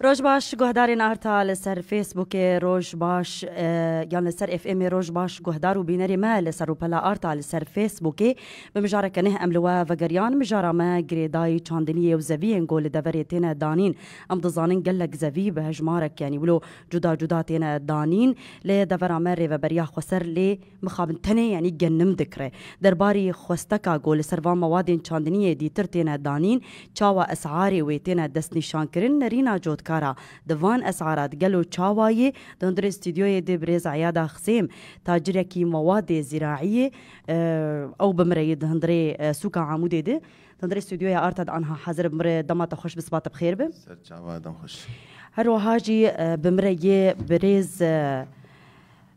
روج باش گهداری نهارتا لسر فیسبوک روج باش اه، یان لسر اف ام روج باش گهدار و بینری ما لسر و پلا آرتا لسر فیسبوک بمجاره کنه املوا و گریان مجاره ما گریدای چاندنی و زوی گول دوری تین دانین ام دزانین گلک زوی به هجمارک یعنی ولو جدا جدا تین دانین لی دورا ما ری و بریا خسر لی مخابن تنه یعنی گنم دکره در درباری خوستکا گول سروان مواد چاندنی دیتر تین دانین چاوا اسعاری و تین دست نشان کرن نرینا جود کارا دوان اسعارات گلو چاوایی دندر استودیوی دی بریز عیادا خسیم تاجرکی مواد زراعی او بمری دندر سوکا عمودی دی دندر استودیوی آرتاد آنها حاضر بمری دمات خوش بسبات بخیر بم سر چاوا دم خوش هر وهاجي بمرية بريز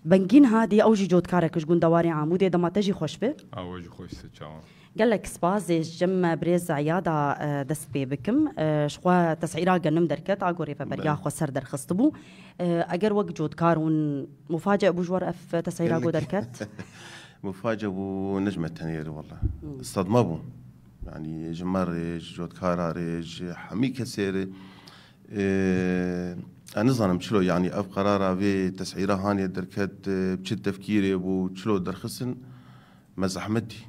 بنجين هادي أوجي جود كاركش جون دواري عمودي دما تجي خوش بي أوجي خوش سجاوة قال لك سبازي جم بريز عيادة آه، دست بيبكم آه، شخوا تسعيرا قنم دركت عقو ريفا بريا خو نعم. سر در خصطبو أقر آه، وقت جود كارون مفاجئ بجوار أف تسعيرا قو دركت مفاجئ بو نجمة تنير والله الصدمة بو يعني ريج جود ريج حمي كسير انا ظنم شلو يعني اف قراره في تسعيره هانيه دركت بشد تفكيري بو شلو درخصن ما زحمتي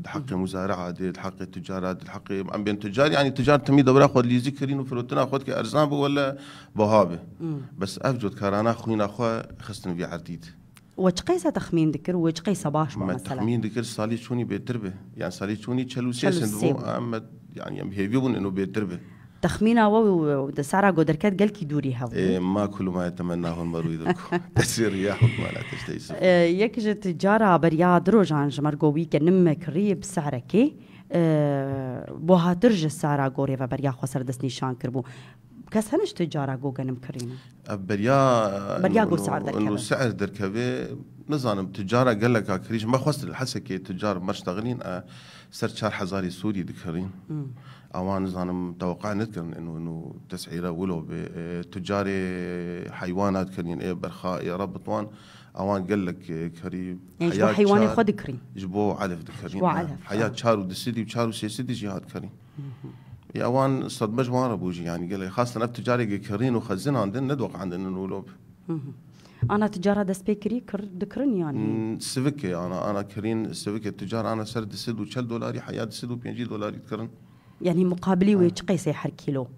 الحق مزارعه دي الحق تجاره دي الحق عم بين تجار يعني تجار تمي دورا خود ليزي كرين وفروتنا خود كي ولا بهابه بس افجد كارانا خوينا خوا خستن في عرديد وش قيسة تخمين ذكر وش قيسة باش ما مثلا تخمين ذكر صالي شوني بيتربه يعني صالي شوني تشلو سيسن اما يعني يم انه بيتربه تخمينه واو سعرها قدركات قال كي دوري هاو إيه ما كل ما يتمناه المرء يدركه تسير رياحك ما لا تجتيس آه، يكج تجارة برياد روجان جمرقو ويك نم كريب سعرك كي بوها آه، ترجى سعرها قوري وبريا خسر دس شان كربو كاس هنش تجارة جوجا نمكرينا بريا بريا قول سعر دركبه انو سعر دركبه نزانم تجارة قال لك آه، كريش ما خواست الحسكي تجار مش تغنين أه سر شار حزاري سوري دكرين اوان زانم توقع نکرن إنه إنه تسعیر ولو به اه، حيوانات كرين کرین برخاء يا رب طوان اوان قال لك كري يعني حيوان خد كريم جبو علف دكرين حياة شارو آه. دسيدي وشارو سيسيدي جهاد كريم يا أوان صدمج وان ربوجي يعني قال لي خاصة نفت تجاري كرين وخزن عندنا ندوق عندنا نولوب انا تجاره دسبي كري كر دكرن يعني سفكه انا انا كرين سفكه التجاره انا سرد سد وشل دولاري حياه سد وبينجي دولاري تكرن يعني مقابلي آه. ويش قيسي حر كيلو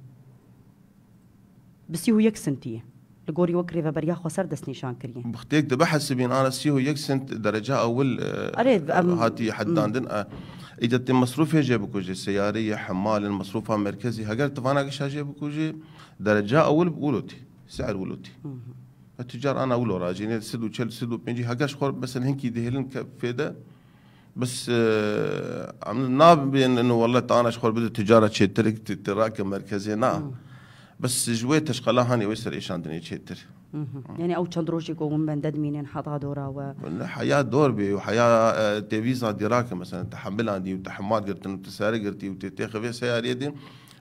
بس هو يك سنتي لغوري وكري برياخ خسر دس شان كريم بختيك دبحس بين انا هو يك سنت درجه اول آه، آه، هاتي حد عندنا آه، اذا تم مصروف يجي بكوجي سيارة حمال المصروف مركزي هاجر تفانا قش هجي بكوجي درجه اول بقولوتي سعر ولوتي التجار انا اول ورا جيني سد وشل سد بنجي هكاش خور بس هنكي دهلن كفيده بس آه عم ناب بين انه والله تانا شخور بده تجاره شي ترك تراكم مركزي نا نعم. بس جويت اشقلا هاني ويسر ايش عندني شي تر يعني او تشند روجي قوم بندد مينين حطا دورا و حياة دور بي وحياة آه، تيفيزا ديراكا مثلا تحمل عندي وتحمات قرتن وتساري قرتي وتتاخذ سياره يدي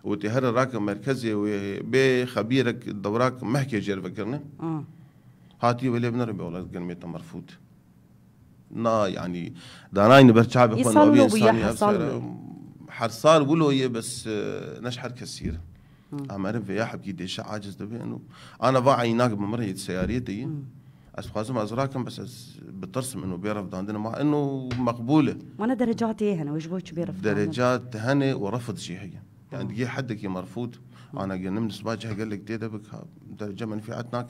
وتهر راكم مركزي وبي خبيرك دوراك محكي جير فكرنا هاتي ولا بنر بيقول لك گرمی مرفوض نا يعني داناين نبر شعب اخوان ابي انساني حصار ولو هي بس آه، نشحر كثير اما انا يا حبكي ديش عاجز دبي انه انا باعي هناك بمرية سياريتي بس خازم ازراكم بس بترسم انه بيرفض عندنا مع انه مقبوله وانا انا درجاتي هنا وش بوش بيرفض درجات هنا ورفض شيء هي يعني دقيقه حدك مرفوض انا قنم سباجه قال لك ديدا بك درجه عتناك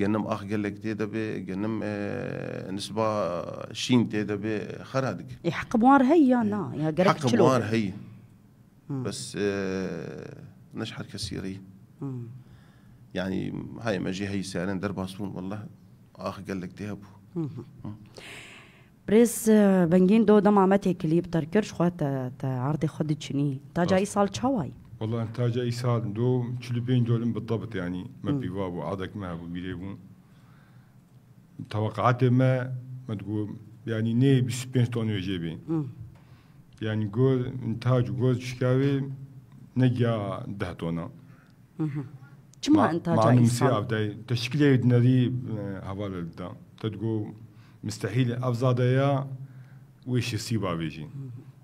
قنم اخ قال لك ديدا بي قنم آه، نسبه شين ديدا بي خرادك يحق بوار هي نا يا قريب حق بوار هي بس آه، نشحر كسيري يعني هاي ما جي هي سعرين در باسون والله اخ قال لك ديدا بو بريس آه، بنجين دو دم عمتي كليب تركرش خوات عرضي خد تشني تاجا اي صال تشاواي والله نحتاج اي ساعة دو 45 جولة بالضبط يعني ما بيوابوا عدك ما بيليبون توقعاتي ما ما تقول يعني ني ب 65 طن يجيبي يعني جول انتاج جول شكاوي نجا 10 طن كما انتاج مع نمسي ابدا تشكيلة يدنري هوالا لدا تتقول مستحيل افزادايا ويش يصيبها بيجي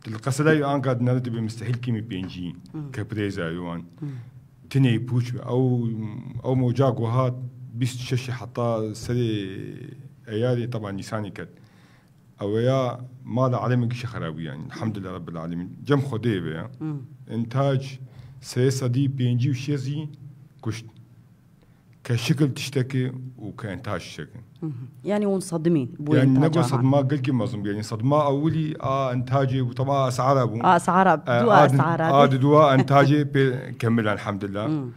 القصيدة أنا قاعد نادي بمستحيل كيمي بينجي كبريزا يوان تني بوش أو أو موجاق وهات بيست شش حطا سري أياري طبعا لساني كد أو يا مال عالمي كش خرابي يعني الحمد لله رب العالمين جم خديبة يعني. إنتاج سيسا دي بينجي وشيزي كشت كشكل تشتكي وكانتاج شكل يعني ونصدمين يعني نقول صدمه قلت مظلم يعني صدمه اولي اه انتاجي وطبعا اسعار ابو اه اسعار دواء اسعار اه دواء انتاجي كمل الحمد لله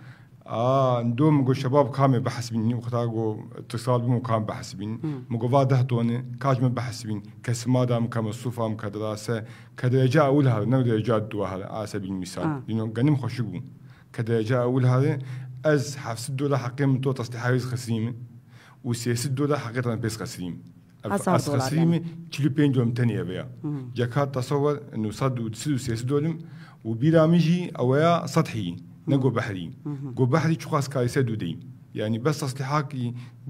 اه ندوم نقول شباب كامل بحسبيني وقتها اتصال بهم بحسبيني بحسبين مقوا دهتوني كاج من بحسبين كسمادام كمصوفام كدراسه كدرجه اولها نو نعم، درجات دواء على سبيل المثال آه. لانه قنم خوشبون كدرجه اولها از حفص الدولة قيمته تصليحها يز خسيمة وسياسة الدولة حقيقة بس خسيمة از خسيمة يعني. تلو بينجوم ثانيه بها جاك تصور انه صد وتسد سياسة دولم وبيرامجي اويا سطحي نقو بحري قو بحري شو شخص كايسة دودي يعني بس تصليحك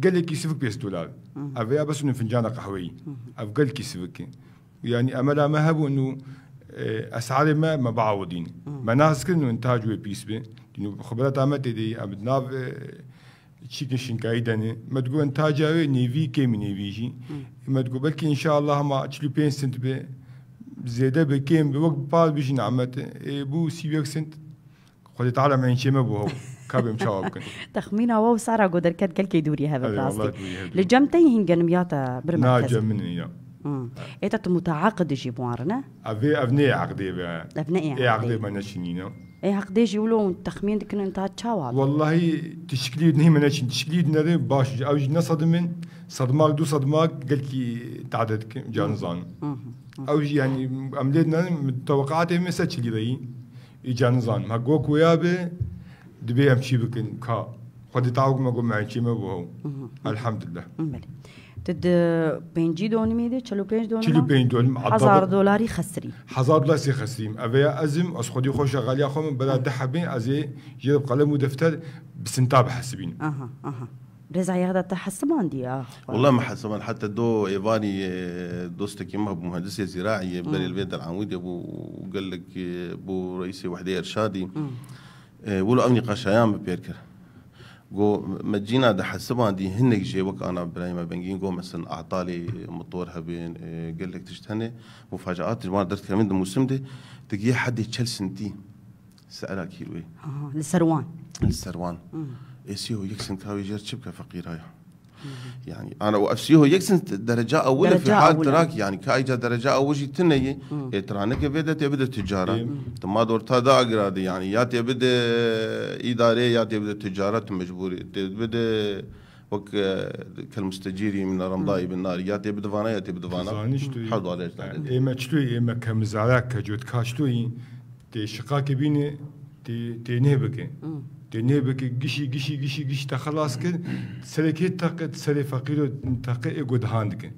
قال لك يسفك بيس دولار اويا بس انه فنجان قهوي او قال لك يسفك يعني املا ما هبوا انه آه، اسعار ما ما بعوضين ما ناس كنه انتاج وبيس بي دنو خبرات آمد دی ابد ناو اه، چیکشین کایدنه مدگو انتاجا و نیوی کمی نیویجی مدگو بلکی انشاءالله ما چلو پین سنت به زیده به کم به وقت پاس بیش نعمت اه، بو سی یک سنت خود تعالى من شيء ما بو كابم شاو بكن تخمين او سارة قدر كد كل كي دوري هذا بلاستيك لجمتي هنجن مياتا برمكز ناجا مني يا ايتا متعاقد جيبوارنا افي افني عقدي افني عقدي ما نشنينا عقدي جولو تخمين دكنا انتهى تشاوى والله تشكلي نهي من اشن تشكلي نري باش او جنا صدمن صدماك دو صدماك قال كي تعدد جانزان او يعني املينا توقعاتي من ساتشلي ذي جانزان ما قوك ويابي دبي امشي بكن كا خدي تعوق ما قوم معي شي ما بوهو الحمد لله پنجی دو نمیده چلو پنج دو چلو پنج دو هزار دلاری خسری هزار دلار سی خسریم اوه ازم از خودی خوش غالی خوام بلا ده حبین از یه قلم و دفتر بسنتاب حسبین اها اها رزا يغدا تحسبان دي اخ والله ما حسبان حتى دو ايفاني دوستك يمها بمهندسيه زراعيه بدل البيت العمودي ابو قال لك ابو رئيسي وحده ارشادي ولو امني قشايام بيركر جو مجينا ده حسبان دي هنك جي وك انا ابراهيم بنجين جو مثلا اعطالي مطور هبين قال اه، لك تشتهني مفاجات ما درت كمان الموسم ده تجي حد تشيل سنتي سالها كيلو ايه اه للسروان للسروان اي سي هو يكسن كاوي جير شبكه فقيره يعني انا وافسيه يكسن درجه اولى درجة في حال تراك يعني كايجا درجه اول شيء تني ترانك بدا تبدا تجاره ما دور تا دا اقرادي يعني يا تبدا اداره يا تبدا تجاره مجبوري تبدا وك كالمستجيري من رمضاء بالنار يا تبي دفانا يا تبي دفانا حضوا عليه ايما تشلو ايما كمزارك كجوت كاشلو تي شقاك بيني تي تي نهبكي نێبێکی گشی گشی گشی گشتە خلاص کرد سەرەکەی تەقت سەری فەقیر و تەقی گودهان دکن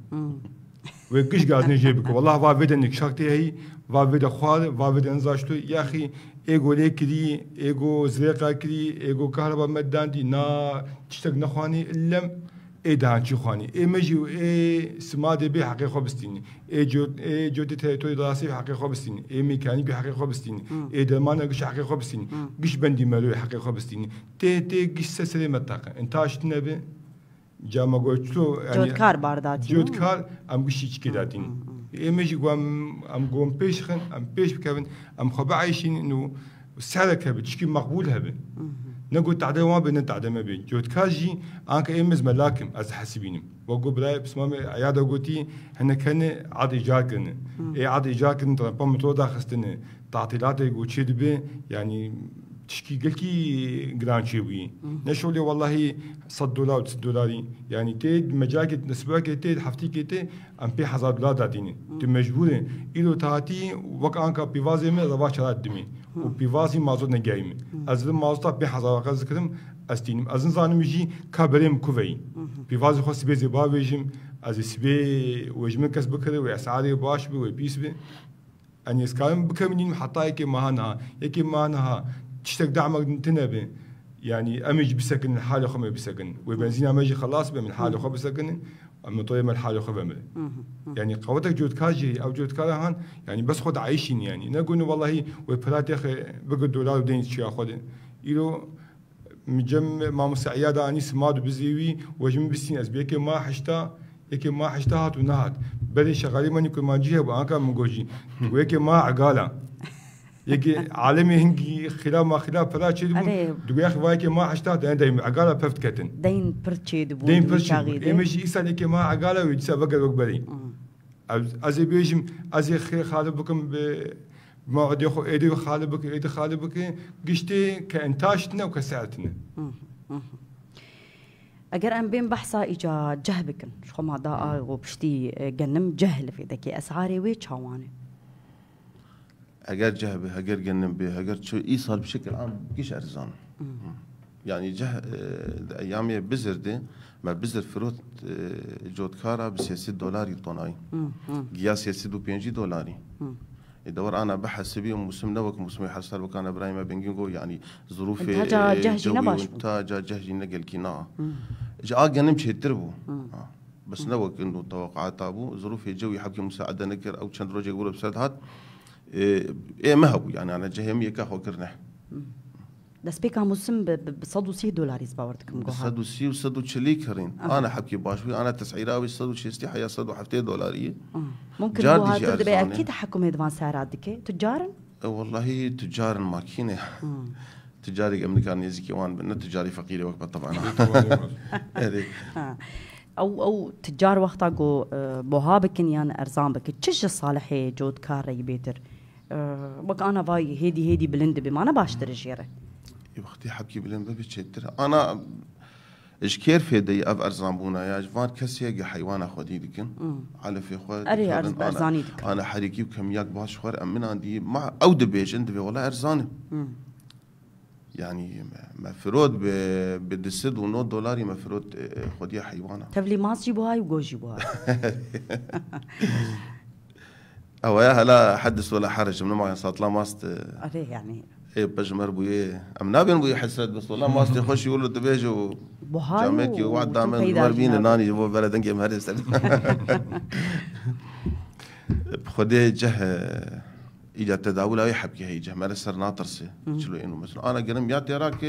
وێ گشت گازنی ژێ بکە وڵا وا بێدە نیکشاکتی هەیە وا بێدە خوار وا بێدە نزاشت و یاخی ئێگۆ لێ کردی ئێگۆ زرێقا کردی ئێگۆ کارەبە مەداندی نا تشتێک نەخوانی لەم ای ده چی خوانی ای مجیو ای سماده به حقی خواب استین ای جود ای جود تریتوری دراسی به حقی خواب استین ای میکانی به حقی خواب استین ای درمانه گش حقی خواب استین گش بندی ملوی حقی خواب استین تی تی گش سسری متاقه انتاش نبه جامع گوشتو جودکار بارداتی جودکار ام گشی چی داتین ای مجی گوام ام گوام پیش خن ام پیش بکن ام خواب عایشین نو سرکه به چی مقبول هبه نقول تعدي ما بين تعدي ما بين جوت كاجي أنك إمز ملاكم أز حسبينم وقو براي بس ما عيادة قوتي هنا كان عاد إيجاكن إيه عاد إيجاكن ترى بام تودا خستنا تعطيلاتي قوتشي دبي يعني تشکیگەکی گرانچی بووی نەشۆلێ واللهی 100 دلار 100 دلاری یعنی تێ مەجاکێت نسبەکە تێ هەفتیکێ تێ ئەم پێ هزار دلار دادینێ تو مەجبورێ ئیلو تااتی وەک ئانکە پیوازێ من ڕەوا چرات دمی و پیوازی مازۆ نەگایمێ ئەزم مازتا پێ هزارەکە زکردم ئەستینم ئەزن زانمیژی کابرێم کوڤی پیوازی خۆ سبێزێ باوێژم ئەزی سبێ وێژمە کەس بکرێ و ئەسعادێ باش بێ و پیس بێ ئەنیێسکارم بکەمنیم حتایەکێ ماهانەها یەکێ مانەها تشتك دعمك تنبي يعني امج بسكن الحال خو بسكن وبنزين امج خلاص من حالة خو بسكن من طيب من حالة خو بمل يعني قوتك جود كاجي او جود كالا يعني بس خد عايشين يعني نقول والله وبرات اخي بقد دولار دين شي اخذ يلو مجم ما مسعيادة أني سماد بزيوي وجم بسين أزبيك ما حشتا يك ما حشتا هات ونهات بدي شغالي ماني كل ما جيه وأنا كم مجوجي ويك ما عقاله یکی عالمی هنگی خلا ما خلا پلا چی دبون دوی اخی وای که ما هشتا دین دیم اگالا پفت کتن دین پر چی دبون دین پر چی دبون ایمش ایسالی که ما اگالا ویجسا بگر وک برین از بیشم از خیر خاله بکم به ما ادی خو ادی خاله بک ادی خاله بک گشتی که انتاشت نه و کسات نه اگر ام بين بحثا اجا جهبكن شو ما دا وبشتي جنم جهل في دكي اسعاري وي تشاواني هاجر جهبة هاجر جنبة هاجر شو يصل بشكل عام کیش أرزان يعني جه أيامي اه، بزردة ما بزر فروت اه، جودكارا بسياسة دولاري طناي جيا سياسة دو بينجي دولاري دور انا بحس بيهم مسلم نوك مسلم حسر وكان ابراهيم بنجنجو يعني ظروف تاجا اه، جهجي نباش تاجا جهجي نقل كينا جا نمشي تربو بس نوك انه توقعات ابو ظروف جوي حبكي مساعده نكر او كان روجي يقولوا بسرد هات إيه، إيه، ما هو يعني على جهامية كاخو كرنح بس سبيكا مسلم ب 130 دولار باوردك صدو 130 و 140 كرين انا حكي باشوي انا تسعيراوي 160 حيا 170 دولارية آه. ممكن بوها تدبي اكيد حكم ادفان سعرات دكي تجار والله تجار ماكينة تجاري امريكان يزكي وان بدنا تجاري فقيرة وقت طبعا او او تجار وقتا جو بوها يعني ارزان بك تشج صالحي جود كار بيتر بك آه، انا باي هيدي هيدي بلند بما انا باشتري جيره وقتی حکی بلند ببی چیتر آنا اش كير في دي ارزانبونا یا يا کسی اگه حیوان خودی دکن علی فی خود اری ارز آنا حريكي و کم باش خور امن عندي مع او دبیش انت بی والله ارزانه يعني مفروض ب بدي سد ونو دولاري مفروض آه، آه، خدي حيوانه تبلي ما تجيبوها وجو جيبوها او يا لا حدث ولا حرج من ما صارت لا ماست عليه يعني ايه باش مربو ام نابين بو حسد بس والله ماست يخش يقول له تبيجو جامك يوعد دامن مربين ناني جبو بلد انك مهرس بخدي جه إذا تداول أي حبكي هي جه مال مرسر ناطرسي شلو إنه مثلا أنا قلم ياتي راك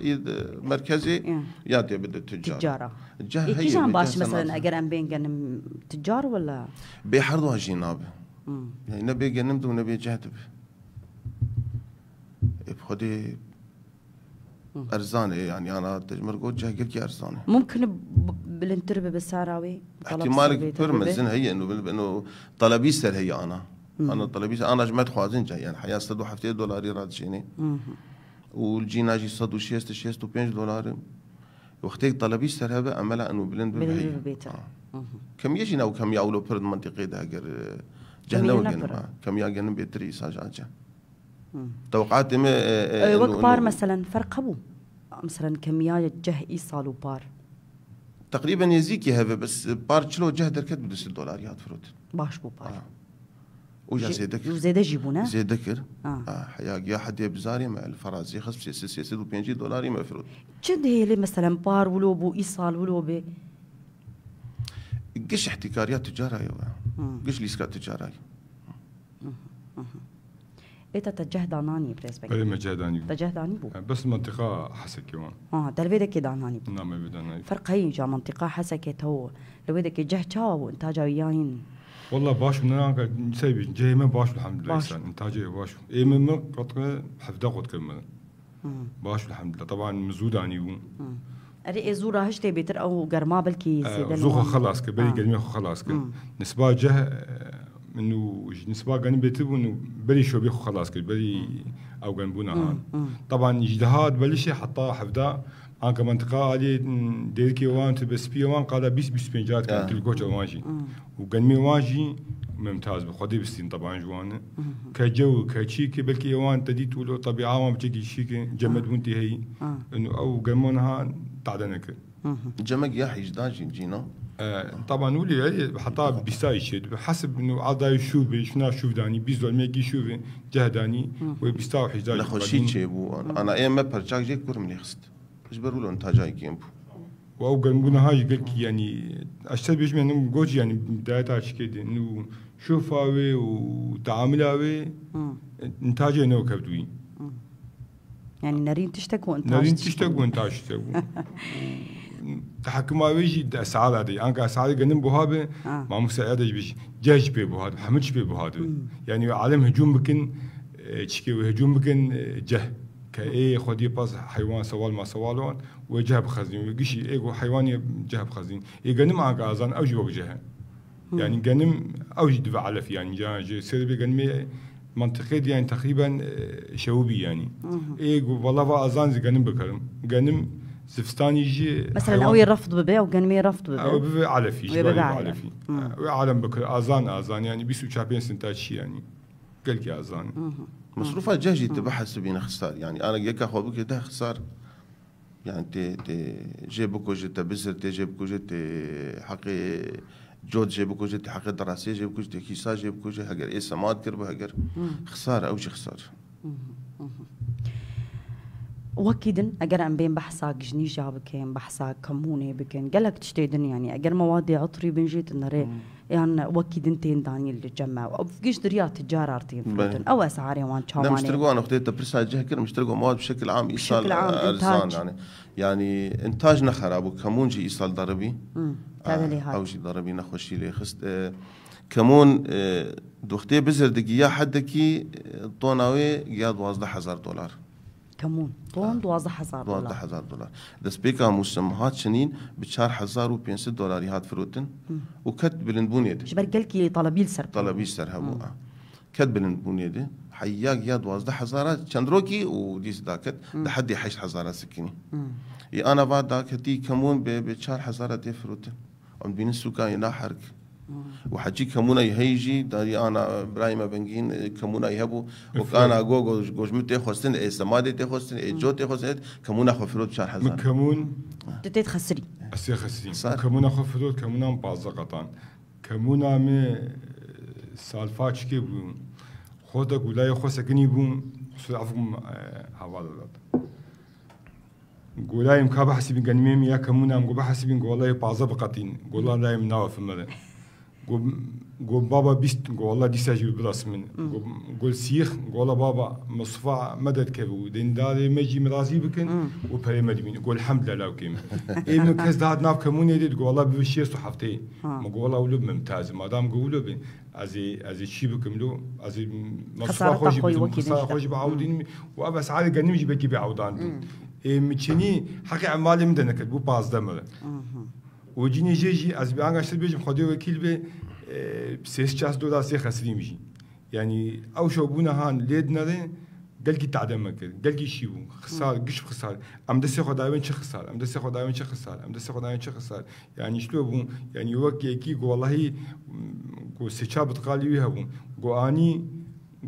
إذ مركزي إيه. ياتي بدو تجارة تجارة جه إيه، هي كيشان باش مثلا أقرأ بين قلم تجار ولا بيحرضوا هالشي نابه يعني نبي جنم دو نبي جهد بخدي ارزانه يعني انا تجمر قوت جاي قلت ارزانه ممكن بالانتربه بالسعراوي احتمال برمزن هي انه انه طلبي سر هي انا مم. انا طلبي انا جمعت خوازن جاي يعني حياه صدو حفتي دولار يراد شيني صدو شيست جي 165 دولار وقتك طلبي سر هذا املا انه بلند بهي آه. كم يجينا وكم يعولو برد منطقي ده اگر جهنم جهنم كم يا بيتري بيتريس حاجه توقعات ما آه، آه، وقت بار مثلا فرق هبو مثلا كم يا جه ايصالو بار تقريبا يزيك هذا بس بار شلو جه دركت بدس الدولار يا فروت باش بو بار آه. وجا زيدك وزيدا جيبونا زيدكر اه, آه حيا يا حد يبزاري مع الفرازي خص سي سي سي بينجي دولاري فروت جد هي اللي مثلا بار ولو بو ايصال ولو بي قش احتكاريات تجاره يا قش لي سكات تجاري ايه تجه داناني بريسبك ايه مجه داني تجه داني بو بس منطقه حسكي وان اه دلبيدك داناني بو نعم بداناني فرق هي جا منطقه حسكي تو لويدك جه تشاو انتاجا وياين والله باش من انا سيبي جاي من باش الحمد لله باش. انتاجي باش ايه من قطقة حفده قد كمل باش الحمد لله طبعا مزود عني اني رئي إيه زورا هشتي بيتر او جرما بالكي آه، زيد زوخه خلاص كبري قرمي آه. خلاص نسبه جه آه، منو نسبه قن بيتبو انه بري شو بيخو خلاص بري او قن بونا هان طبعا اجتهاد بلشي حتى حفدا ان كمنطقة عادي ديركي وان تبسبي وان قال 20 25 كان تلقوش وانجي وقن وانجي ممتاز بخدي بستين طبعا جوانا كجو كشيكي بلكي يوان تدي تقولوا طبيعة ما بتجي شيكي جمد وانت آه. هي آه. انه او ها تعدنك جمك يا حي داجي جينا آه، طبعا ولي حطا بيساي شد حسب انه عدا يشوف شنا شوف داني بيزول ميجي شوف جهداني وبيستاو حيج داجي شي بو انا ايما برشاك جيك كورم لي خست اجبروا انت جاي كيمبو واو قال هاي قال يعني اشتد بيش من جوجي يعني بدايه عشكيدي انه شوفاوي وتعاملاوي انتاجه نو كبدوي يعني نارين تشتك وانتاج نارين تشتك وانتاج تشتك تحكم ويجي الاسعار هذه انك اسعار قنم بوها ما مساعده بيش جاج بي بوها حمدش بي بوها يعني عالم هجوم بكن تشكي وهجوم بكن جه كاي خدي باس حيوان سوال ما سوالون وجه بخزين وقشي ايجو حيواني جه بخزين يقنم عنك ازان اوجي وجهه يعني قنم اوجد دفع على في يعني جا سربي قنمي منطقه دي يعني تقريبا آه، شوبي يعني اي والله ازان قنم بكرم قنم زفستاني جي مثلا اوي رفض أو وقنمي رفض ببي او ببي على في ببيع على في عالم بكر ازان ازان يعني بيسو شابين سنتاشي يعني قال لي ازان مصروفة جهجي تبعها سبينا خسار يعني انا يك اخو بك ده خسار يعني تي تي جيبك وجت بزر تي جيبك وجت حقي جود جيب كوجي الحق الدراسيه جيب كوجي كيسا جيب كوجي هجر اي سماد كرب هجر خساره او شي خساره وكيدن أجر ام بين بحثا جنيجا بكين بحثا كمونه بكين قالك تشتيدن يعني أجر مواد عطري بنجيت نري يعني وكيدن تين داني اللي تجمع او فيش دريا تجار ارتين او اسعاري وان شاماني مش تلقوا انا أخذت تبرسا جهكر مش مواد بشكل عام ايصال بشكل عام ارزان آه، انتاج. يعني يعني انتاجنا خراب وكمون جي ايصال ضربي ئەوژی دەڕەبی نەخۆشی لێ خست کەمون آه، آه، دوختێ بزردگی یا حەدەکی تۆناوێ آه، یا دوهزار دولار کەمون تۆن 12000 دلار دەستپێکا موسم هات چنین ب 4500 دلاری هات فرۆتن و کەت بلندبوونێت طلبي السر سەر تەلەبی سەر هەبووە کەت بلندبوونێت حیاک یا 12000 وديس داكت لحد کەت لە سكيني 8000 انا بعد داكتي كمون ب 4000 تێ فرۆتن binisuka inahark وحجي كمونا يهيجي داري انا ابراهيم بنجين كمونا يهبو وكان جوجو جوج متي خوستن اي سمادي تي خوستن اي جو تي خوستن كمونا خفروت شهر حزان كمون تتي تخسري اسي خسري كمونا خفروت كمونا بازقطان كمونا مي سالفاچ كي بو خود گولای خوسگنی بوم خصوص افم حواله داد قولايم كابا حسبين قن ميم يا كمونا قبا حسبين قولاي بعضا بقطين قولا دايم ناوا فمدا قول بابا بيست قولا دي ساجي بلاس من قول سيخ قولا بابا مصفى مدد كبو دين داري مجي مرازي بكن وبري مدمين قول الحمد لله وكيم اي من كز داد ناف كمون يديد قولا بشي صحفتي ما قولا ولو ممتاز ما دام قولو بين ازي ازي شي بكملو ازي مصفى خوش خوش بعودين وابس عادي قنمجي بكي بعودان میچینی حق اعمال من دنکرد بو پازده مره و جینی جی جی از بیان گشتر بیجم خودی وکیل به سیس چاس دولار سی خسری میجی یعنی او شو بونه هان لید نره دلگی تعدم کرد دلگی شی بو خسار گش خسار ام دسه خداوند چه خسار ام دسه خداوند چه خسار ام دسه خداوند چه خسار یعنی شلو بو یعنی وک یکی گو والله گو سچا بتقالی وی هبو گو آنی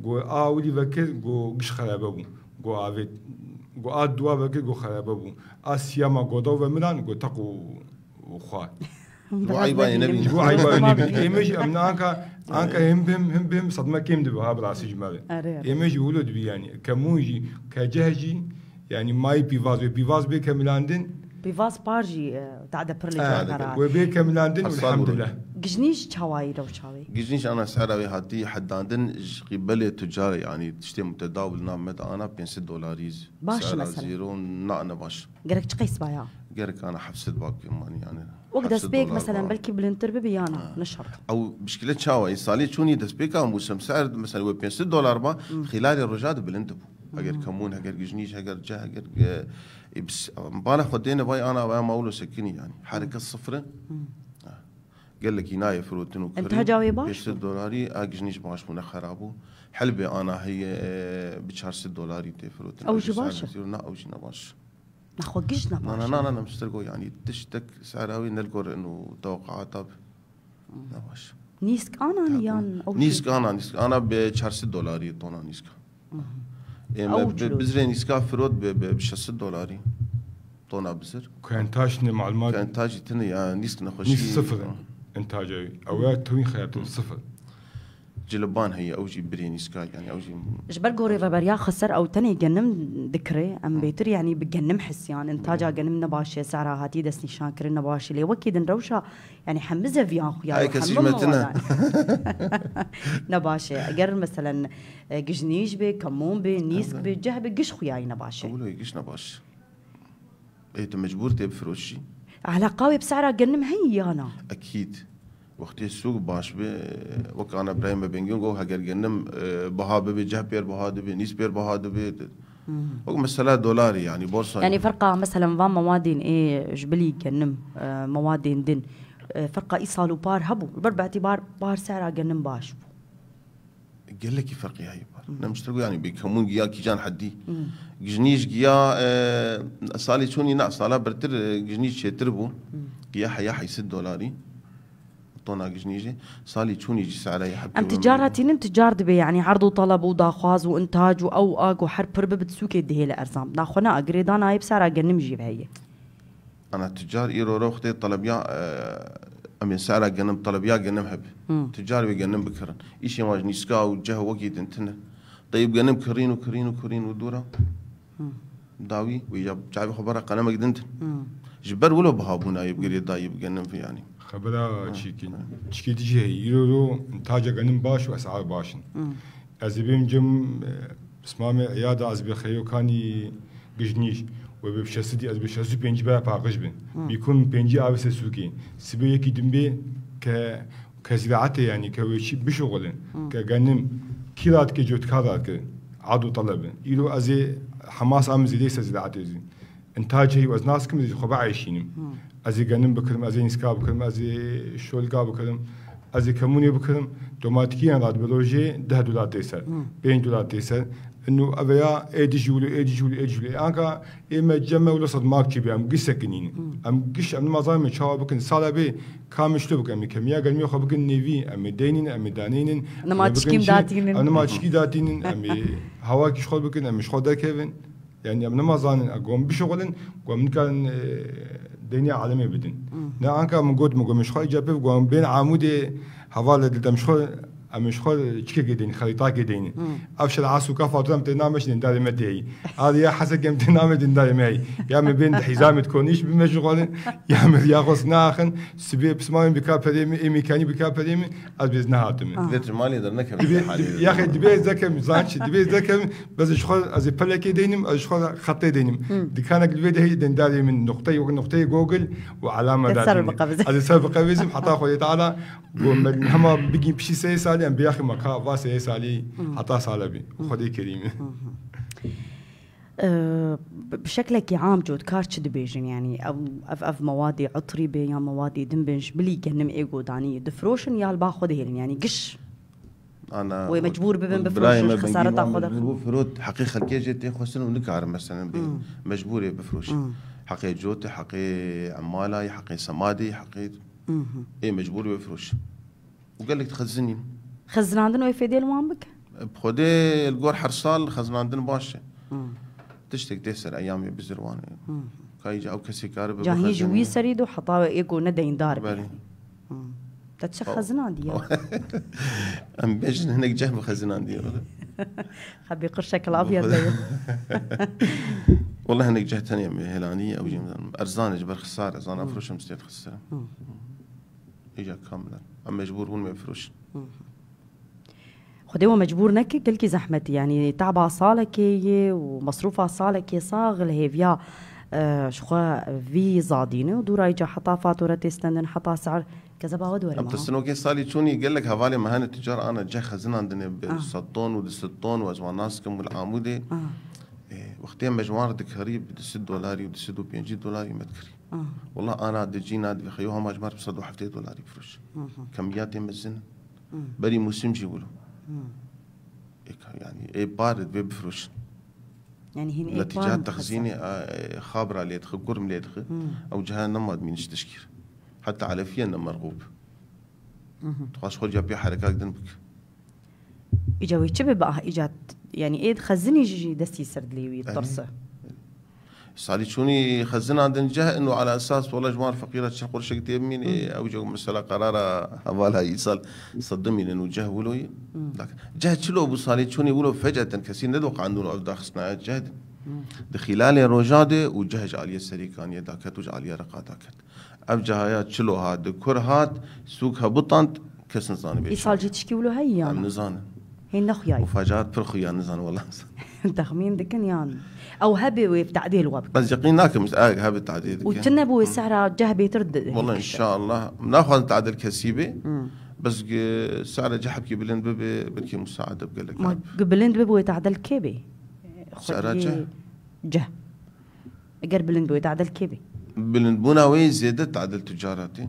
گو آولی وکر گو گش خرابه بو گو آوید گو آد دوا بگه گو خرابه بو آسیا ما گودو و ملان گو تقو خواه گو عیبانی نبین گو عیبانی نبین ایمش امنا آنکا آنکا هم بهم هم بهم صدمه کم دبه ها براسی جماله ایمش اولو دبی یعنی کمونجی پیواز يعني ماي بيفاز بيفاز بيكملاندن بيفاز بارجي اه، تعدى برلي و وبيكملاندن کمیلاندن الحمدلله گژنیش چاوایی رو چاوی گژنیش انا سعر اوی هاتی حداندن قبل التجار یعنی تشتی متداول نام مت انا 500 دلاریز باش مثلا زيرو نا انا باش قرك تقيس بايا قرك انا حبست باك ماني يعني وقت سبيك مثلا بلكي بلنتر ببي آه. نشر او مشكله تشاوى يصالي تشوني دسبيك موسم سعر مثلا 500 دولار با خلال الرجاد بلنتبو اگر كمون اگر گجنیش اگر جه اگر بس بالا خودینه وای انا وای ماولو سکینی يعني حركه صفره قال لك يناي وكريم انت جاوي باش 6 دولاري اجنيش آه، باش من خرابو حلبه انا هي آه، ب 4 دولاري تي فروتن او جباش لا او جنا باش نخو جنا باش لا لا لا مش تلقوا يعني تشتك سعراوي نلقوا انه توقعات طب لا باش نيسك انا يان او نيسك انا نيسك انا ب 4 دولاري طونا نيسك بزر نيسكا فروت ب 6 دولاري طونا بزر كانتاش تاشني معلومات كانتاش تاجي يعني نيسك نخوش نيسك صفر انتاجي او توين خيارتي صفر جلبان هي اوجي بريني سكاي يعني اوجي جبل قوري ربريا خسر او تاني جنم ذكري ام بيتر يعني بجنم حسيان انتاجا جنم نباشي سعرها هاتي دس نشان كرن نباشي لي وكيد نروشا يعني حمزه في اخو يا حمزه نباشي اجر مثلا آه، قجنيج بي كمون بي نيسك بي بي قش خوياي نباشي قولوا قش نباشي اي مجبور فروشي على قاوي بسعرها قال انا اكيد وقتی سوق باش به و کانه برایم بینگیم گو هگر گنم بها به جه پیر بها ده به نیس پیر بها ده و دولاري يعني بورصة يعني. يعني فرقة مثلا فان موادين ايه جبلي جنم آه، موادين دن آه، فرقة ايصال بار هبو بر باعتبار بار سعرها جنم باش قال لك فرقي هاي نمشترگو نعم، يعني بيكمون جيا كي کی جان حدی گجنیش گیا آه، سالی چونی نه نعم، سالا برتر گجنیش آه، چتر جيا حيا حیا حیس طونا جنيجي صالي توني جي سعره يحب ام تجارة نم تجار دبي يعني عرض وطلب وداخواز وانتاج واو اق وحرب ربب بتسوكي دهيلة ارزام داخونا اقريدان نايب سعره اقنم جيب هي انا تجار ايرو روختي طلبيا آه، امي سعر طلب طلبيا جنم هب تجار بيقنم بكرن ايشي ما جنيسكا وجه وقيد انتنه طيب جانب كرين وكرين وكرين ودورة داوي ويجاب جايب خبرة قناة مجدنت جبر ولو بهابونا يبقى يدا يبقى جنب يعني خبرة تشيكين تشكيتي جهي يرو انتاج جنب باش واسعار باشن ازبيم جم اسمامي عيادة ازبي خيو كاني قجنيش و به شسدی از به شسدی پنجی بر پاکش بین بیکن پنجی آب سه سوکی سبب یکی دنبه که که زراعت یعنی که ویشی بشغلن که گنم كيرات كي جوت كارات كي عدو طلب إلو أزي حماس أمزي ليس زي لعتزي إنتاجي وأزناس كم زي خبا عايشين أزي جنم بكرم أزي نسكا بكرم أزي شولقا بكرم أزي كموني بكرم دوماتيكيان راد بلوجي ده دولار تيسر بين دولار تيسر انه افيا ايدي جولي ايدي جولي ايدي جولي انكا اما جمع ولا صد ماكي بي ام قيس كنين ام قيش ام ما زامي شاو بكن سالا بي كامش تبك ام كميا قال ميو خو بكن نيفي ام دينين ام دانين انا ما تشكيم داتين انا ما تشكي داتين ام هوا كيش خو بكن ام شخو دا كيفن يعني ام ما زانن اقوم بشغلن قوم كان دنيا عالمي بدن نا انكا من قد مقوم شخو جابي قوم بين عمودي حواله دلتم شخو امش خل تشكي گدین خریطا گدین افشل عاسو كفا تو تنامش نامش دین داری هذا يا حسك جم تنام دین داری می یا می بین حزام تكونيش بمشغول يا می يا غص ناخن سبي بسمان بكا بريم اي ميكاني بكا بريم از بزنا هاتم دت مالي در نکم يا اخي دبي زكم زانش دبي زكم بس اش خل از بلكي دينم اش خل خطي دينم دكانك دبي هي دين داري من نقطه نقطه جوجل وعلامه داري سرب قبز از سرب قبز حطا خدي تعالى هم بيجي بشي سيسال Hadem biyahi maka vase esali hata salabi خدي كريمة بشكلك عام جود كارتش دبيجن يعني او اف اف مواد عطري بي يا مواد دنبنج بلي كنم ايجو داني دفروشن يا البا خدهيلن يعني قش انا ومجبور ببن بفروش خساره تاخذها بفروت حقيقه كي جيت خسن ونكار مثلا مجبور بفروش حقي جوت حقي عمالاي حقي سمادي حقي اي مجبور بفروش وقال لك تخزني خزناندن ويفيدي الوان بك بخودي الجور حرصال خزناندن باشا تشتك تسر ايام بزروان كايجا او كسي كارب جاهي جوي سريد وحطاوة ايكو ندين دار يعني تتشخ خزناندي ام بيش هناك جهب خزناندي خبي قرشك الابيض والله هناك جهه ثانيه هلانيه او ارزان جبر خساره ارزان افرشهم ستيت خساره اجا كامله اما مجبور هون ما يفرش خدي هو مجبور نك كلكي زحمتي يعني تعب على صالك ومصروف على صالك صاغل هيفيا آه شخوا في زادينه ودورا رايجا حطا فاتوره تستندن حطا سعر كذا بعود ولا ما تسنو كي صالي تشوني قال لك هفالي مهنة التجارة أنا جاي خزن عندنا بالسطون آه. ودسطون وأزوان ناسكم والعامودي آه. إيه وقتها مجموعة ب 6 دولار و 6 بينجي دولار ما تكري آه. والله أنا دجينا دفي خيوها مجموعة ب حفتي دولار يفرش آه. كمياتي مزنة آه. بري موسم جيبولو إيه يعني اي بارد بيفرش يعني هن إيه نتيجة تخزيني آه، خابرة ليتخ قرم ليتخ أو جهة نماد من تشكير حتى على فيا مرغوب تخش خرج بي حركة قدن بك إجاوي بقى اجا يعني إيد خزني جي دستي سرد ويطرسه يعني صار يشوني خزن عند الجهة انه على اساس والله جمار فقيرة شرق ورشق تيمين او جو مسألة قرارة هبالها يصل صدمي لانه جهة ولو لكن جهة شلو ابو صالي شوني ولو فجأة كسين ندوق عندنا او داخسنا جهد دخلال الرجادة وجهج جالية سريكانية يعني كان وج عالية رقا داكت اب جهايا شلو هاد كر هاد بطنت كسن زاني بيش يصال جيتشكي ولو يعني. عم نزانه هين نخياي مفاجآت بالخيان نزانه والله تخميم دكنيان او هبي بتعديل وبك بس يقيناكم آه، هبي تعديل وتنبو سعر جه بيترد والله ان شاء الله ناخذ تعديل كسيبي بس سعر جحب بلند ببي بلكي مساعدة بقلك ما بلند ببي ويتعدل كيبي سعر جه جه اقرب بلند ببي ويتعدل كيبي بلين بوناوي زيادة تعدل تجاراتي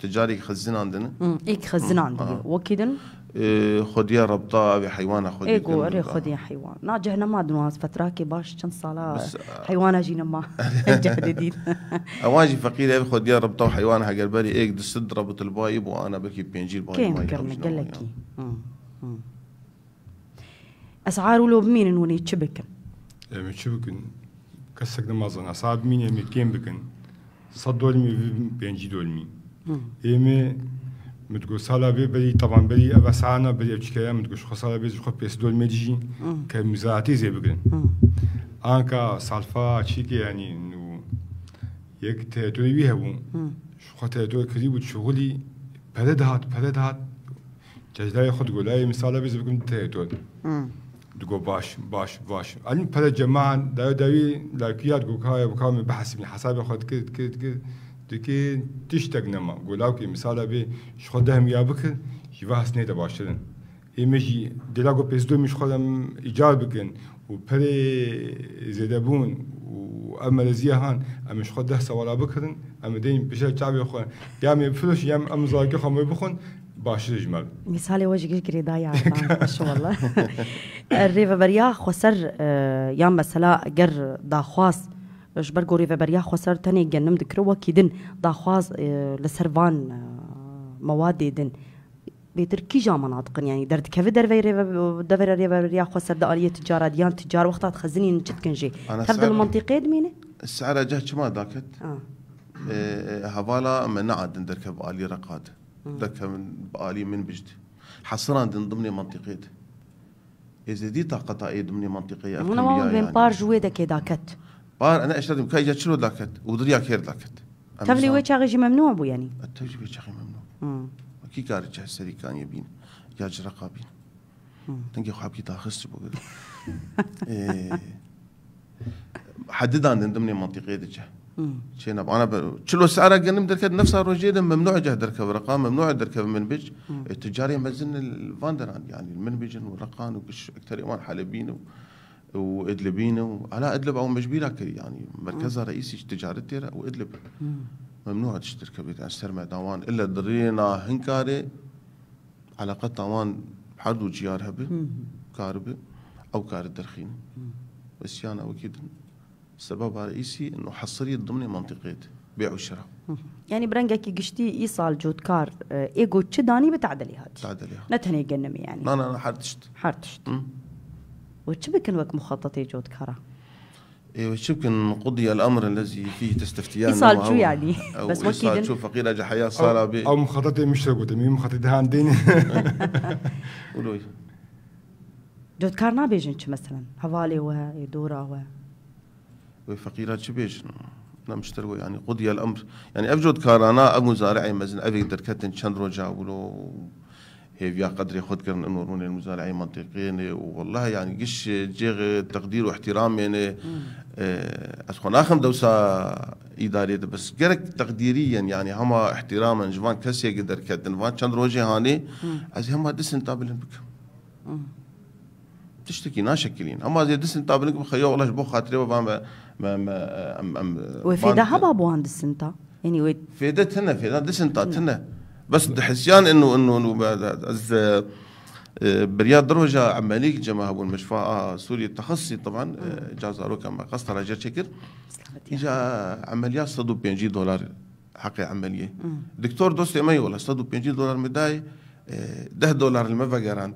تجاري خزن عندنا ايك خزن عندنا آه. وكيدن إيه، يا ربطة بحيوانة خديا اي قوري إيه، يا حيوان ناجح ما دنواز فتراكي باش كن صلاة حيوانة جينا ما جهددين اواجي فقيرة يا ربطة وحيوانة حق البري ايك دسد ربط البايب وانا بكي بينجي البايب كيم كرمي قلكي اسعار ولو بمين نوني تشبكن يعني إيه، تشبكن كسك دمازن اسعار بمين يمي كيم بكن صد دولمي بينجي دولمي يمي متقول سالا بي بری طبعا بری اوسعانا بری افچکیا متقول شخو سالا بی شخو بيس دول مجی كمزاتي زي زی بگرن آنکا سالفا چی يعني یعنی نو یک تیتوری بی هبون شخو تیتوری كذي بود شغلي پره دهات پره دهات جزلای خود گولای مثالا بی زی بگم تیتور دقو باش باش باش علم پره جماعة دایو داوی لایکیات گو که های بکامی بحث من حساب خود کرد کرد کرد dike tiştek nema golav ki misala bi ji xwe dehm ya bikin ji ve hesnê de baştirin ême jî dela got pêzdûmî ji xwe dem îcar bikin û perê zêdebûn û ev meleziya han em ji xwe deh sewala bikirin em ê deyîn pêşe çavê xwe ya em ê firoş yem em zarokê xwe mê bixwin باشتر جمال مثالي واجي كيش كري دايا شو والله الريفا بريا خسر يا مثلا جر داخواس ژبەرگۆری وێبەریا خۆسەر تەنێک گەنم دکرەوەکی دن داخواز اه، لە سەروان اه، مەوا دێدن. بێتر کیژا مناتقنیانی دەردکەوە دەرەی دەێرە ڕێبەریا خۆسەر دەعالیە تجارە دییان تجار وختات خەزنین چتکنژێ هەفدە منتیقێ دمێنێ؟ سعرە جا چما داکەت هەواڵا آه. ئەمە نعادن دەرکە بەعالی ڕقات دەکە من بەعالی من بجد حصران دن ضمن منطقه إذا دي طاقة إيد من منطقية أنا ما بين بار جوي دكي داكت. بار انا اشتري مكاي جات شنو داكت ودريا كير داكت تبلي وي تشاغي ممنوع بو يعني التوجي وي تشاغي ممنوع امم كي كاري تشاه سري كان يبين يا جرقا بين تنكي خاب كي تاخس بو حدد عند ضمن منطقه دجه شينا انا شلو سعره قنم دركد نفسها روجيدا ممنوع جه دركب رقام ممنوع دركب منبج التجاري مزن الفاندران يعني المنبج والرقان وكش اكثر ايمان حلبين و... وادلبينه على ادلب او مجبيرة يعني مركزها رئيسي تجارتي وادلب ممنوع تشتري كبير عن يعني سرمع داوان الا درينا هنكاري على قد طوان حد وجيار هبه كاربه او كار الدرخين بس او اكيد سببها الرئيسي انه حصرية ضمن منطقه بيع وشراء يعني برنجك قشتي ايصال جود كار آه، ايجو تشداني بتعدلي هاد تعدلي هاد نتهني جنمي يعني لا انا حرتشت حرتشت وشبكن وك مخطط يجود كرا إيه وشبكن قضي الامر الذي فيه تستفتيان ايصال شو يعني بس وكيد شو فقير اجى حياه صار او, أو مخططي مشترك مين مخططي ديني قولوا جود كارنا بيجنش مثلا حوالي وها يدورا و وفقيرة شو بيجن مش تروي يعني قضي الامر يعني افجود انا ابو زارعي مزن ابي دركتن شندرو جاولو هيفيا قدري خد كان انه رون المزارعين منطقيين والله يعني قش جيغ تقدير واحترام يعني اسخون آه، اخم دوسا اداريه بس جرك تقديريا يعني هما احتراما جوان كسي قدر كدن فان كان روجي هاني از هما دسن تابلن بك تشتكي شكلين هما زي دسن تابلن بك خيو والله بو خاطري ما ما ما ام ام وفي ده هبا بوان دسنتا يعني فيدت هنا فيدا دسنتا هنا بس حسيان انه انه انه آه، برياض دروجة عماليك جماعة ابو المشفى آه، سوريا التخصصي طبعا آه، جاز اروكا ما على جير شكر اجا عمليات صدو جي دولار حقي عملية دكتور دوستي ما ولا صدو جي دولار مداي ده دولار الما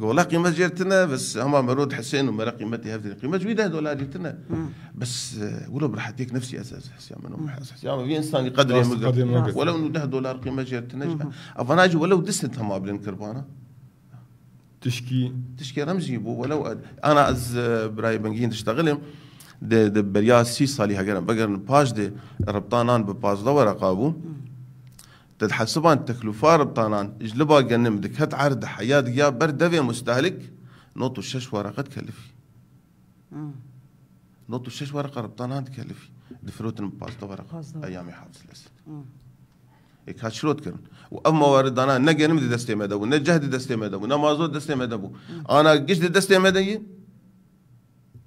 قول لا قيمة جيرتنا بس هما مرود حسين ومرا قيمتي هذه القيمة جوي ده دولار جيرتنا بس آه، ولو راح اديك نفسي اساس حسيام حسيام في انسان يقدر ولو انه ده دولار قيمه جرت تنجح افناج ولو دست هم ابلن كربانه تشكي تشكي رمزي بو ولو أد... انا از آه، براي بنجين تشتغلهم ده ده بريا سي صالي هاجر بقرن باج دي ربطانان بباج دو رقابو تتحسبان تكلفة ربطانان اجلبا جنم دك هت عرض حياة يا برد مستهلك نوطو الشش ورقة تكلفي نوط شش ورقه ربطان هاد كلفي دفروتن باستا ورقه ايامي حافظ لسه إيك هاد شلوت كرن واما موارد انا نقرم دي دستي مدبو نجهد دستي مدبو نمازو دستي مدبو انا قش دي دستي مدبو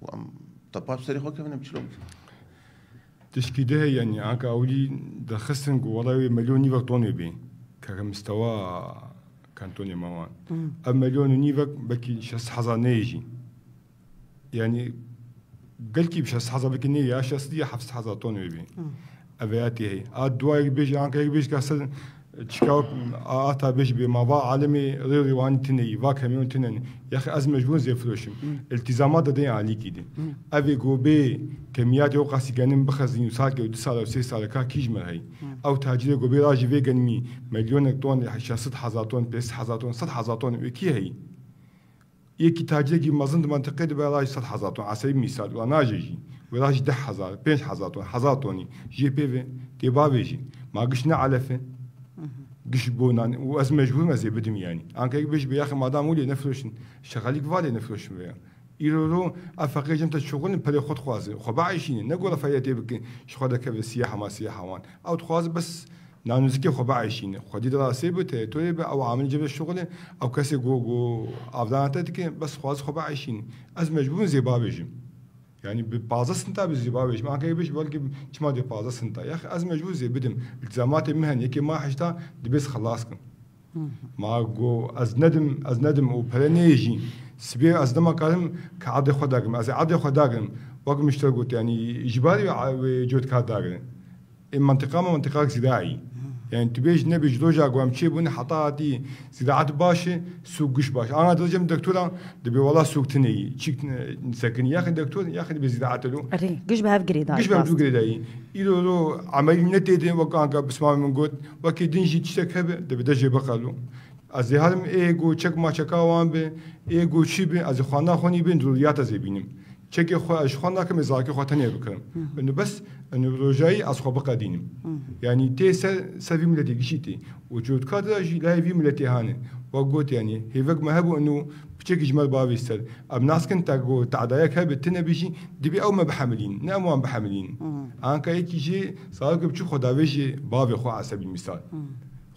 وام طباب سري خوك من بشلوك تشكيده يعني عاك اولي دخسن والله مليون نيفك طوني بي كمستوى كانتوني موان ام مليون نيفك بكي شس حزانيجي يعني گەلکی 6 نی یا 6 تۆن بین ئەڤیاتی هەیە ئا دوای بێژ یانکە بێژ کەسە چکاو ئاتا بێژ بێ ماوا عالمی ڕێڕیوان تنەی وا کەمیون تنن یخ ئەز مەژبوون زێفرۆشیم التیزاما دەدەی علیکی دێ ئەێ گۆبێ کەمیات و قاسیگەنم بخەزین و ساکە و دو ساڵ و سێ سالەکە کیژمە هەی ئەو تاجرە گۆبێ ڕژی وێگەنمی ملیۆنێک تۆن 600 هزار تۆن 500 هزار تۆن 100 هزار تۆن وێکی هەیە یەکی تاجێکی مەزند منتقی دەبێت لای سە حزاتۆن ئاسەی میسات و ناژێژین وێلاژی ده هزار پێ حزاتۆن حزاتۆنی ژێ پێوێ تێباێژین ماگەشت نەعاەفێ گشت بۆنان و ئەس مەجبور مەزێ بدمیانی ئەکەی بش بەیاخ مادام ولی نەفرۆشن شەغالیک والێ نەفرۆشن وەیە ئیرۆ ئەفەقێژم تە شغلن پەلێ خۆت خوازێ خۆ باعیشینە نەگۆڵە فەیە تێ بکەین شخوا دەکەوێ سیە هەماسیە هاوان ئەو خوازە بەس نانوزکی خو بعیشینه خودی دراسه بوده توی به او عامل جبه شغله او کسی گو گو افدانت که بس خواز خو بعیشینه از مجبور زیبا بشیم یعنی به 15 سنتا به زیبا بشم آنکه بش بلکه چما دی 15 سنتا یخ از مجبور زی بدم التزامات مهنی که ما حشتا دبس خلاص کن ما گو از ندم از ندم و پرنیجی سبی از دما کارم که عد خدا گم از عد خدا گم وقت مشتر گوت یعنی اجباری جود کار دارن این منطقه ما منطقه زراعی يعني تبيج نبيج دوجا قوام شي بون حطاتي زراعة باشة سوق قش باش أنا دجم دكتورة دبي والله سوق تني شيك سكن يا أخي دكتور يا أخي بزراعة له أري قش بهاف قريدا قش بهاف قريدا إلو لو عمل نتيدين وكان بس ما من قوت وكي دنجي تشتك هبه دبي دجي بقالو از هرم ایگو چک ما چکاوان به ایگو چی به از خوانا خونی بین دلیات از بینیم چکی خو اش خوانا که مزاکی خواتا نیه بکرم بنو بس نروژای اسخو خواب قدینم یعنی تی سبي ملتي گشی وجود و چود کاتا جی لای وی ملتی هانه و ما هبو انه بتشيك جمال بابي سر اب ناس كنت تا گو تعدایا که بتنه بیشی او ما بحملین نعم مو هم بحملین آن که یکی جی سال که بچو خداویش باوی خو عصبی مثال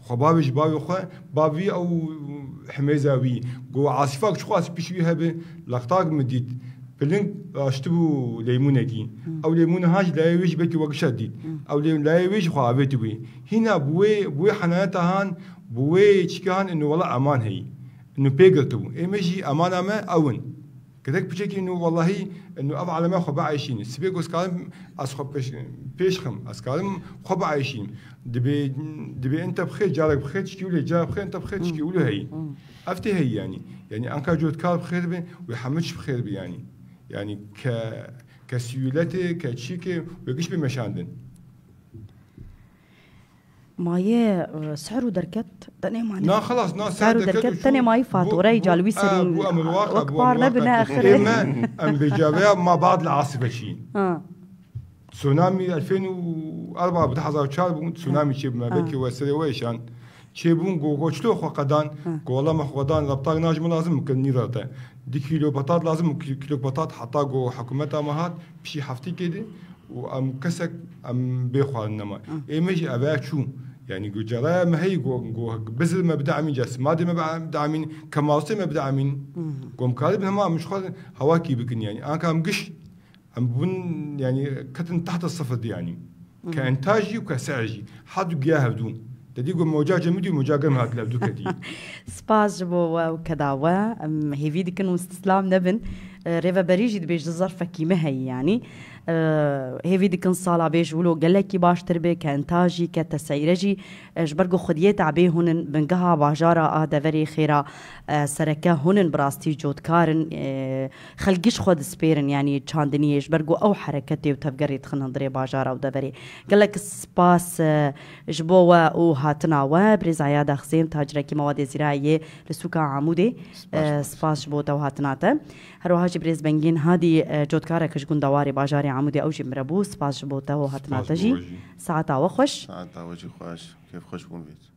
خبابش باوي خو بابي او حميزاوي وي جو عاصفه خو عاصفه شوي هبه لقطاق مديد فلنك اشتبو ليمونه دي او ليمونه هاج لا يويش بك وقشة دي او لا يويش خوابت بي هنا بوي بوي حنانتها هان بوي تشكان انه والله امان هي انه بيقرتو اي ماشي امان ما اون كذلك بشكل انه والله انه اب على ما خب عايشين سبيكو سكالم اسخب بيش بيشخم اسكالم خب عايشين دبي دبي انت بخير جارك بخير تشكي ولا جارك بخير انت بخير تشكي ولا هي افتي هي يعني يعني انكا جود كار بخير بي ويحمدش بخير بي يعني يعني ك كسيولته كتشيكه ويقش بمشاندن ماي آه، سعره دركت تاني ما نا خلاص نا سعره دركت تاني ماي فاتورة يجال ويسرين آه، وكبار نبنا آخر إما أم بجابة ما بعد العاصفة شي آه. تسونامي 2004 بتحضر تشارب تسونامي شي ما بكي وسري ويشان خو چێبوون گۆگۆچلۆ خۆقەدان گۆڵەمە خۆدان لەبتاک ناژمە لازم کردنی دەتە دی کیلو بەتات لازم کیلو بەتات حتا گۆ ما هات پیشی هەفتی کێدێ و ام ام کەسێک نما بێخواردنەما ئێمەژی ئەبیا چوون. يعني جرا ما هي بزل ما بدا عمين جاس ما دي مبدا عمين كماوسي مبدا عمين قوم كاتب هما مش خالد هواكي بكن يعني انا كان قش ام بون يعني كتن تحت الصفر يعني كانتاجي وكسعجي حد جاها بدون دەدی گو مۆجاجە میدی مجاگەم هات لە دووکەدی سپاس ji بۆ ew kedawe em hêvî dikin û stislam nebin eh, rêveberî jî dibêj di zarfekî me heyî yanî هێوی دکن ساڵا بێژولۆ گەلێکی باشتر بێ کە ئەتاژی کە تەسەیرەژی ژبەرگ و خودیە تابێ هونن بنگەها باژارە ئادەەری خێرا سەرەکە هونن بڕاستی جۆتکارن خەلگیش خۆ دەسپێرن ینی چاندنی ێژبەرگ و ئەو حرەکەتێ و تەبگەڕیت خنندڕێ باژارە و دەبەرێ گەلک سپاس ji bo we û hatina we brêzaya daxsên tacrekî mawa dêzîrayê li sûka Amûdê spas ji bo dew hatina te. Heroha ji brêzbengên hadî cotkarek ji gundawarê bajarê عمودي او مربوس باش بوتا وهات ناتجي هات ساعتا وخش ساعتا وجي خوش كيف خوش بون بيت